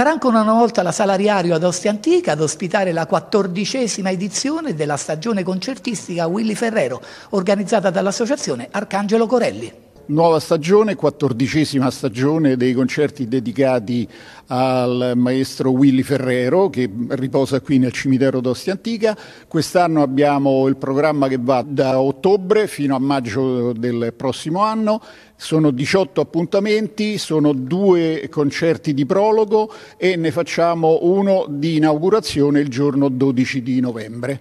Sarà ancora una volta la Salariario ad Ostia Antica ad ospitare la quattordicesima edizione della stagione concertistica Willy Ferrero, organizzata dall'associazione Arcangelo Corelli. Nuova stagione, quattordicesima stagione dei concerti dedicati al maestro Willy Ferrero che riposa qui nel cimitero d'Ostia Antica. Quest'anno abbiamo il programma che va da ottobre fino a maggio del prossimo anno. Sono 18 appuntamenti, sono due concerti di prologo e ne facciamo uno di inaugurazione il giorno 12 di novembre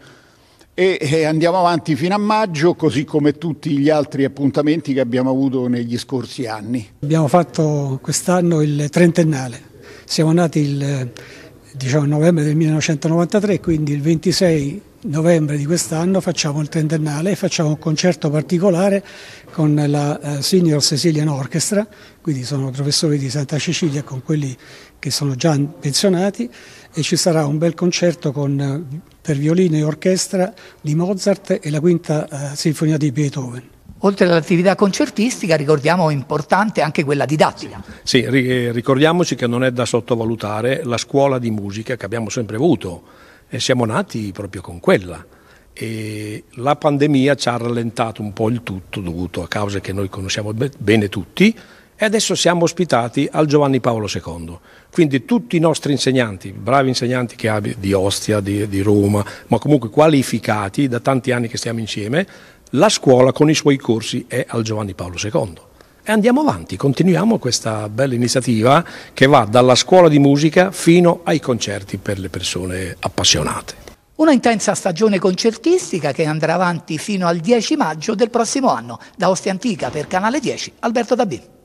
e andiamo avanti fino a maggio, così come tutti gli altri appuntamenti che abbiamo avuto negli scorsi anni. Abbiamo fatto quest'anno il trentennale, siamo nati il 19 eh, diciamo, novembre del 1993, quindi il 26 novembre di quest'anno facciamo il trentennale e facciamo un concerto particolare con la eh, Senior Sicilian Orchestra, quindi sono professori di Santa Cecilia con quelli che sono già pensionati e ci sarà un bel concerto con, eh, per violino e orchestra di Mozart e la quinta eh, sinfonia di Beethoven. Oltre all'attività concertistica ricordiamo importante anche quella didattica. Sì, ricordiamoci che non è da sottovalutare la scuola di musica che abbiamo sempre avuto e siamo nati proprio con quella e la pandemia ci ha rallentato un po' il tutto dovuto a cause che noi conosciamo bene tutti e adesso siamo ospitati al Giovanni Paolo II. Quindi tutti i nostri insegnanti, bravi insegnanti che abbiamo di Ostia, di, di Roma, ma comunque qualificati da tanti anni che stiamo insieme, la scuola con i suoi corsi è al Giovanni Paolo II. E andiamo avanti, continuiamo questa bella iniziativa che va dalla scuola di musica fino ai concerti per le persone appassionate. Una intensa stagione concertistica che andrà avanti fino al 10 maggio del prossimo anno. Da Ostia Antica per Canale 10, Alberto Dabì.